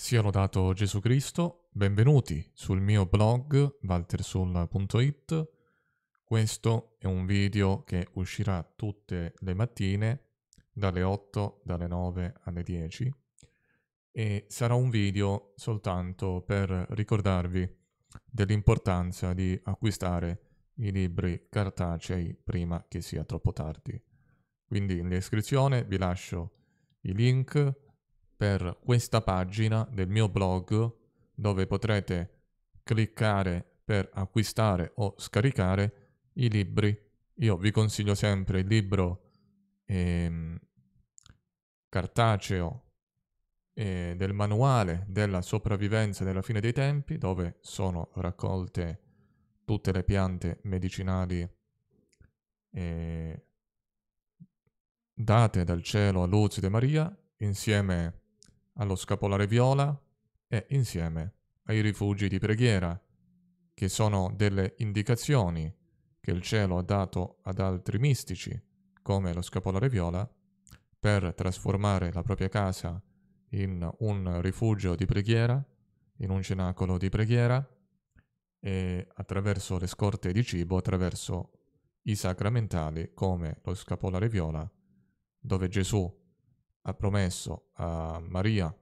Sia lodato Gesù Cristo, benvenuti sul mio blog waltersul.it. Questo è un video che uscirà tutte le mattine dalle 8, dalle 9 alle 10 e sarà un video soltanto per ricordarvi dell'importanza di acquistare i libri cartacei prima che sia troppo tardi. Quindi in descrizione vi lascio i link per questa pagina del mio blog dove potrete cliccare per acquistare o scaricare i libri. Io vi consiglio sempre il libro ehm, cartaceo eh, del manuale della sopravvivenza della fine dei tempi dove sono raccolte tutte le piante medicinali eh, date dal cielo a Luz e Maria insieme a allo scapolare viola e insieme ai rifugi di preghiera, che sono delle indicazioni che il cielo ha dato ad altri mistici, come lo scapolare viola, per trasformare la propria casa in un rifugio di preghiera, in un cenacolo di preghiera, e attraverso le scorte di cibo, attraverso i sacramentali come lo scapolare viola, dove Gesù ha promesso a Maria,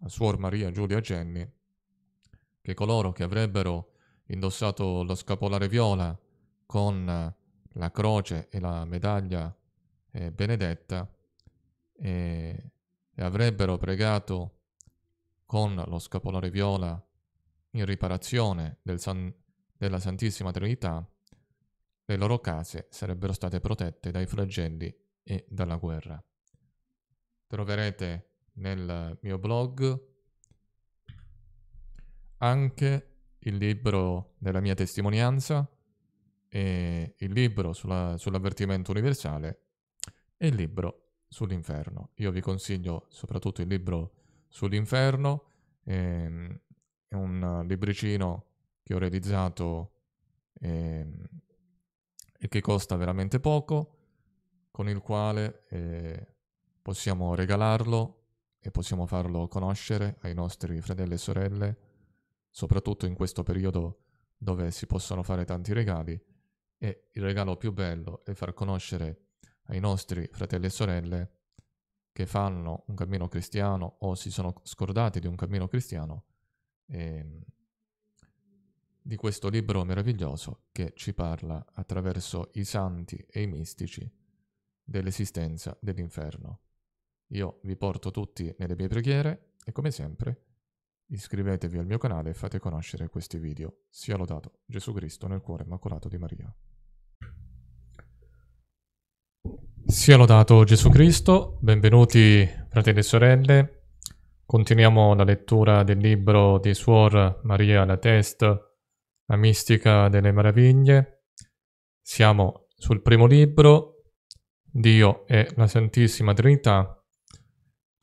a Suor Maria Giulia Genni, che coloro che avrebbero indossato lo scapolare viola con la croce e la medaglia eh, benedetta e, e avrebbero pregato con lo scapolare viola in riparazione del San, della Santissima Trinità, le loro case sarebbero state protette dai flagelli e dalla guerra troverete nel mio blog anche il libro della mia testimonianza e il libro sulla, sull'avvertimento universale e il libro sull'inferno. Io vi consiglio soprattutto il libro sull'inferno, ehm, è un libricino che ho realizzato ehm, e che costa veramente poco, con il quale eh, possiamo regalarlo e possiamo farlo conoscere ai nostri fratelli e sorelle, soprattutto in questo periodo dove si possono fare tanti regali e il regalo più bello è far conoscere ai nostri fratelli e sorelle che fanno un cammino cristiano o si sono scordati di un cammino cristiano eh, di questo libro meraviglioso che ci parla attraverso i santi e i mistici dell'esistenza dell'inferno. Io vi porto tutti nelle mie preghiere e come sempre iscrivetevi al mio canale e fate conoscere questi video. Sia lodato Gesù Cristo nel cuore immacolato di Maria. Sia lodato Gesù Cristo, benvenuti fratelli e sorelle. Continuiamo la lettura del libro di Suor Maria La Test, La mistica delle meraviglie. Siamo sul primo libro, Dio e la Santissima Trinità,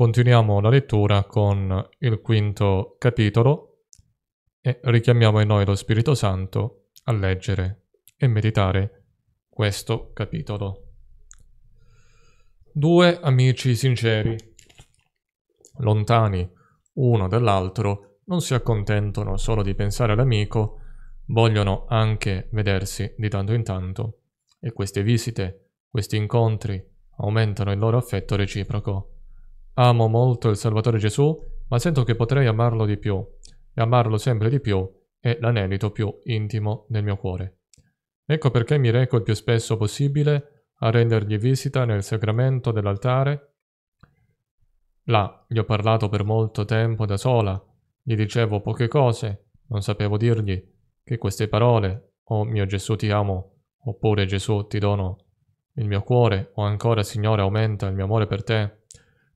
Continuiamo la lettura con il quinto capitolo e richiamiamo in noi lo Spirito Santo a leggere e meditare questo capitolo. Due amici sinceri, lontani uno dall'altro, non si accontentano solo di pensare all'amico, vogliono anche vedersi di tanto in tanto e queste visite, questi incontri aumentano il loro affetto reciproco Amo molto il Salvatore Gesù, ma sento che potrei amarlo di più, e amarlo sempre di più è l'anelito più intimo del mio cuore. Ecco perché mi reco il più spesso possibile a rendergli visita nel sacramento dell'altare. Là gli ho parlato per molto tempo da sola, gli dicevo poche cose, non sapevo dirgli che queste parole, o oh mio Gesù ti amo, oppure Gesù ti dono il mio cuore, o ancora Signore aumenta il mio amore per te,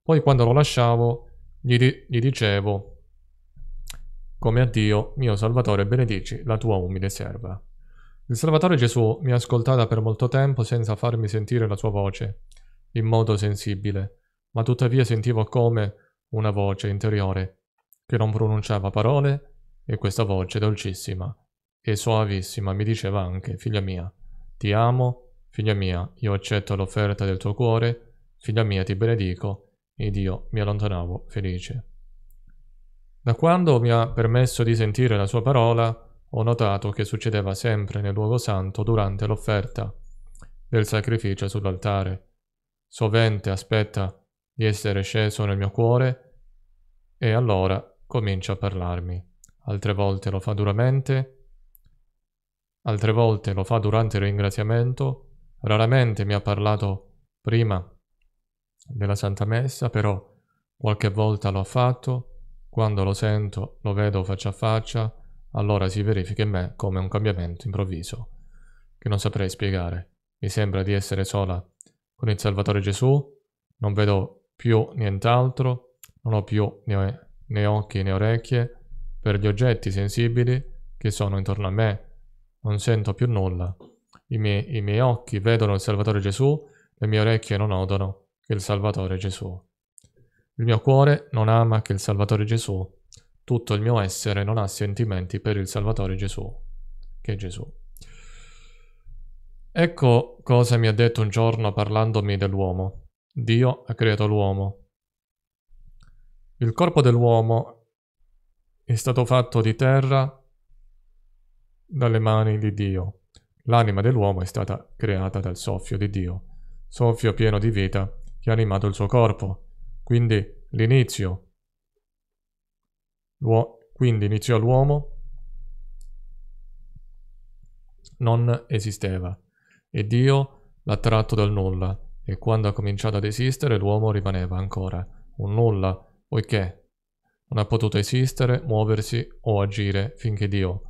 poi quando lo lasciavo gli, di gli dicevo come a Dio, mio Salvatore, benedici la tua umile serva. Il Salvatore Gesù mi ascoltava per molto tempo senza farmi sentire la sua voce, in modo sensibile, ma tuttavia sentivo come una voce interiore, che non pronunciava parole, e questa voce dolcissima e soavissima mi diceva anche, figlia mia, ti amo, figlia mia, io accetto l'offerta del tuo cuore, figlia mia, ti benedico, ed io mi allontanavo felice. Da quando mi ha permesso di sentire la sua parola, ho notato che succedeva sempre nel luogo santo durante l'offerta del sacrificio sull'altare. Sovente aspetta di essere sceso nel mio cuore e allora comincia a parlarmi. Altre volte lo fa duramente, altre volte lo fa durante il ringraziamento, raramente mi ha parlato prima della Santa Messa, però qualche volta l'ho fatto, quando lo sento, lo vedo faccia a faccia, allora si verifica in me come un cambiamento improvviso, che non saprei spiegare. Mi sembra di essere sola con il Salvatore Gesù, non vedo più nient'altro, non ho più né, né occhi né orecchie per gli oggetti sensibili che sono intorno a me, non sento più nulla. I miei, I miei occhi vedono il Salvatore Gesù, le mie orecchie non odono, che il Salvatore Gesù. Il mio cuore non ama che il Salvatore Gesù, tutto il mio essere non ha sentimenti per il Salvatore Gesù, che è Gesù. Ecco cosa mi ha detto un giorno parlandomi dell'uomo. Dio ha creato l'uomo. Il corpo dell'uomo è stato fatto di terra dalle mani di Dio. L'anima dell'uomo è stata creata dal soffio di Dio, soffio pieno di vita che ha animato il suo corpo. Quindi l'inizio. Quindi iniziò l'uomo non esisteva e Dio l'ha tratto dal nulla e quando ha cominciato ad esistere l'uomo rimaneva ancora un nulla poiché non ha potuto esistere, muoversi o agire finché Dio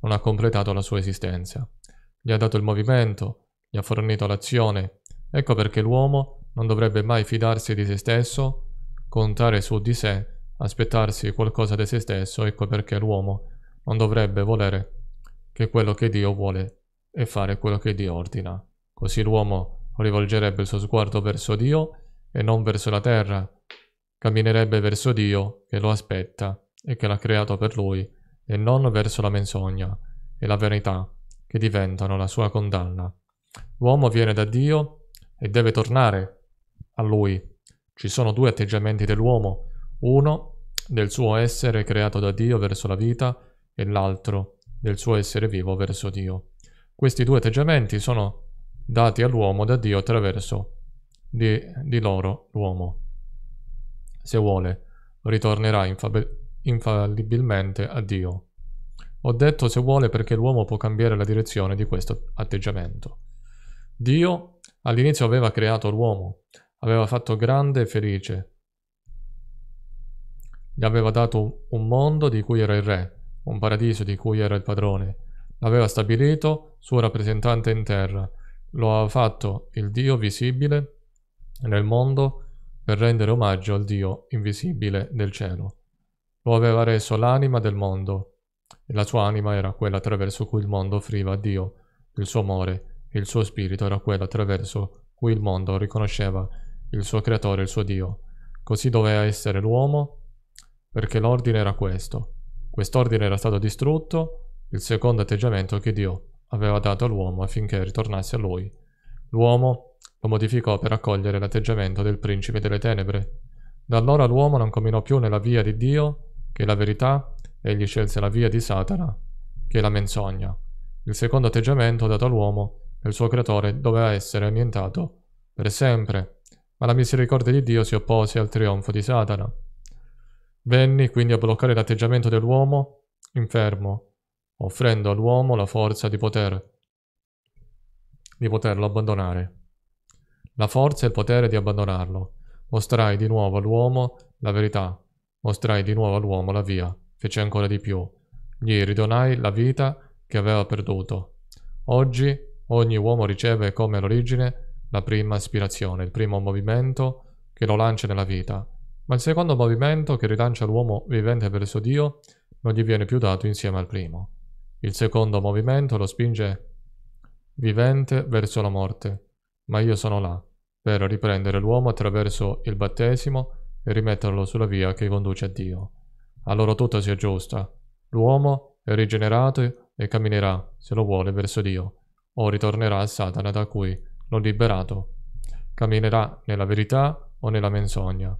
non ha completato la sua esistenza. Gli ha dato il movimento, gli ha fornito l'azione. Ecco perché l'uomo non dovrebbe mai fidarsi di se stesso, contare su di sé, aspettarsi qualcosa da se stesso, ecco perché l'uomo non dovrebbe volere che quello che Dio vuole e fare quello che Dio ordina. Così l'uomo rivolgerebbe il suo sguardo verso Dio e non verso la terra, camminerebbe verso Dio che lo aspetta e che l'ha creato per lui, e non verso la menzogna e la verità che diventano la sua condanna. L'uomo viene da Dio e deve tornare a lui. Ci sono due atteggiamenti dell'uomo, uno del suo essere creato da Dio verso la vita e l'altro del suo essere vivo verso Dio. Questi due atteggiamenti sono dati all'uomo da Dio attraverso di, di loro l'uomo. Se vuole, ritornerà infallibilmente a Dio. Ho detto se vuole perché l'uomo può cambiare la direzione di questo atteggiamento. Dio all'inizio aveva creato l'uomo, aveva fatto grande e felice. Gli aveva dato un mondo di cui era il re, un paradiso di cui era il padrone. L'aveva stabilito suo rappresentante in terra, lo aveva fatto il Dio visibile nel mondo per rendere omaggio al Dio invisibile del cielo. Lo aveva reso l'anima del mondo, e la sua anima era quella attraverso cui il mondo offriva a Dio il suo amore, e il suo spirito era quello attraverso cui il mondo riconosceva il suo creatore, il suo Dio. Così doveva essere l'uomo, perché l'ordine era questo. Quest'ordine era stato distrutto, il secondo atteggiamento che Dio aveva dato all'uomo affinché ritornasse a lui. L'uomo lo modificò per accogliere l'atteggiamento del principe delle tenebre. Da allora l'uomo non camminò più nella via di Dio, che è la verità, egli scelse la via di Satana, che è la menzogna. Il secondo atteggiamento dato all'uomo, e il suo creatore, doveva essere annientato per sempre ma la misericordia di Dio si oppose al trionfo di Satana. Venni quindi a bloccare l'atteggiamento dell'uomo infermo, offrendo all'uomo la forza di, poter, di poterlo abbandonare. La forza e il potere di abbandonarlo. Mostrai di nuovo all'uomo la verità, mostrai di nuovo all'uomo la via, feci ancora di più. Gli ridonai la vita che aveva perduto. Oggi ogni uomo riceve come all'origine la prima ispirazione, il primo movimento che lo lancia nella vita, ma il secondo movimento che rilancia l'uomo vivente verso Dio non gli viene più dato insieme al primo. Il secondo movimento lo spinge vivente verso la morte, ma io sono là per riprendere l'uomo attraverso il battesimo e rimetterlo sulla via che conduce a Dio. Allora tutto si aggiusta. L'uomo è rigenerato e camminerà, se lo vuole, verso Dio, o ritornerà a Satana da cui l'ho liberato. Camminerà nella verità o nella menzogna.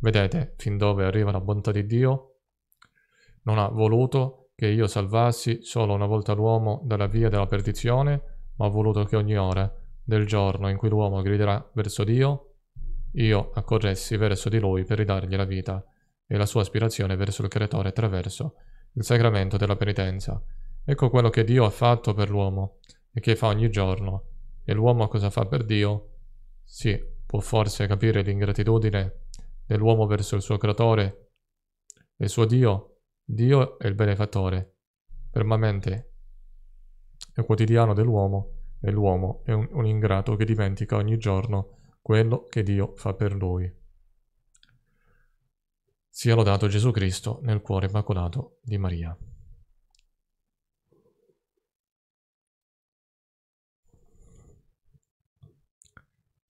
Vedete fin dove arriva la bontà di Dio? Non ha voluto che io salvassi solo una volta l'uomo dalla via della perdizione, ma ha voluto che ogni ora del giorno in cui l'uomo griderà verso Dio, io accorressi verso di lui per ridargli la vita e la sua aspirazione verso il Creatore attraverso il sacramento della penitenza. Ecco quello che Dio ha fatto per l'uomo e che fa ogni giorno e l'uomo cosa fa per Dio? Sì, può forse capire l'ingratitudine dell'uomo verso il suo creatore e il suo Dio. Dio è il benefattore permanente e quotidiano dell'uomo e l'uomo è un, un ingrato che dimentica ogni giorno quello che Dio fa per lui. Sia lodato Gesù Cristo nel cuore immacolato di Maria.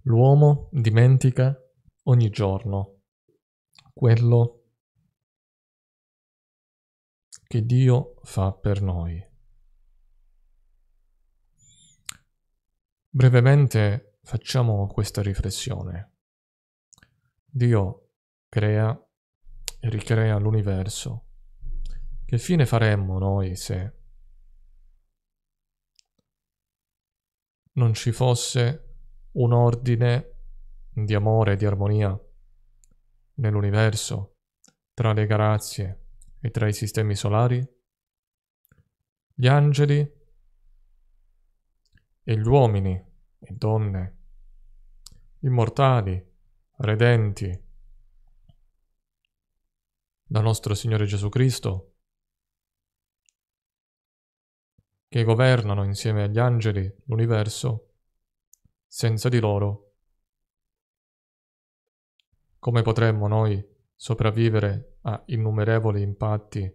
L'uomo dimentica ogni giorno quello che Dio fa per noi. Brevemente facciamo questa riflessione. Dio crea e ricrea l'universo. Che fine faremmo noi se non ci fosse un ordine di amore e di armonia nell'universo, tra le galazie e tra i sistemi solari? Gli angeli e gli uomini e donne, immortali, redenti, da nostro Signore Gesù Cristo, che governano insieme agli angeli l'universo, senza di loro, come potremmo noi sopravvivere a innumerevoli impatti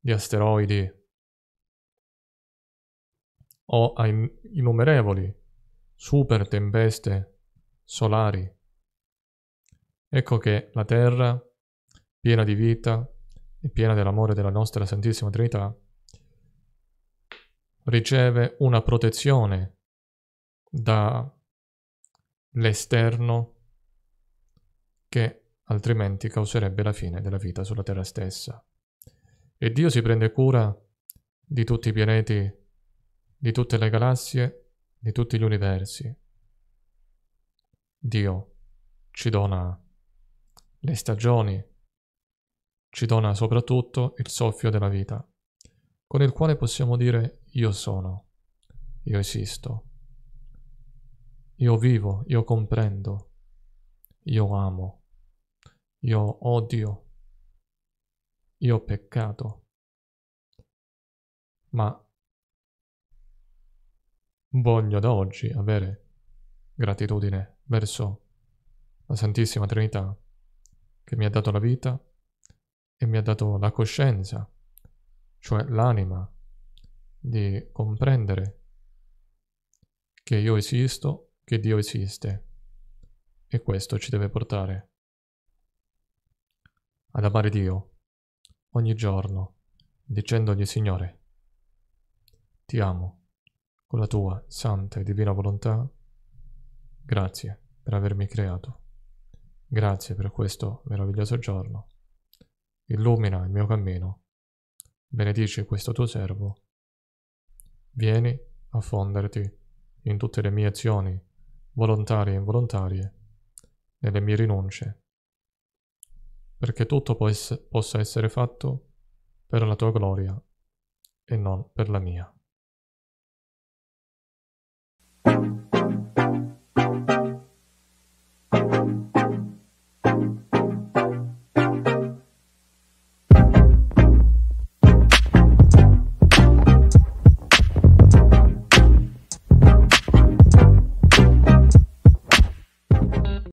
di asteroidi o a innumerevoli super tempeste solari? Ecco che la Terra, piena di vita e piena dell'amore della nostra Santissima Trinità, riceve una protezione da l'esterno che altrimenti causerebbe la fine della vita sulla Terra stessa. E Dio si prende cura di tutti i pianeti, di tutte le galassie, di tutti gli universi. Dio ci dona le stagioni, ci dona soprattutto il soffio della vita, con il quale possiamo dire io sono, io esisto, io vivo, io comprendo, io amo, io odio, io peccato. Ma voglio da oggi avere gratitudine verso la Santissima Trinità che mi ha dato la vita e mi ha dato la coscienza, cioè l'anima, di comprendere che io esisto che Dio esiste e questo ci deve portare ad amare Dio ogni giorno dicendogli Signore, ti amo con la tua santa e divina volontà, grazie per avermi creato, grazie per questo meraviglioso giorno, illumina il mio cammino, benedici questo tuo servo, vieni a fonderti in tutte le mie azioni volontarie e involontarie, nelle mie rinunce, perché tutto possa essere fatto per la tua gloria e non per la mia.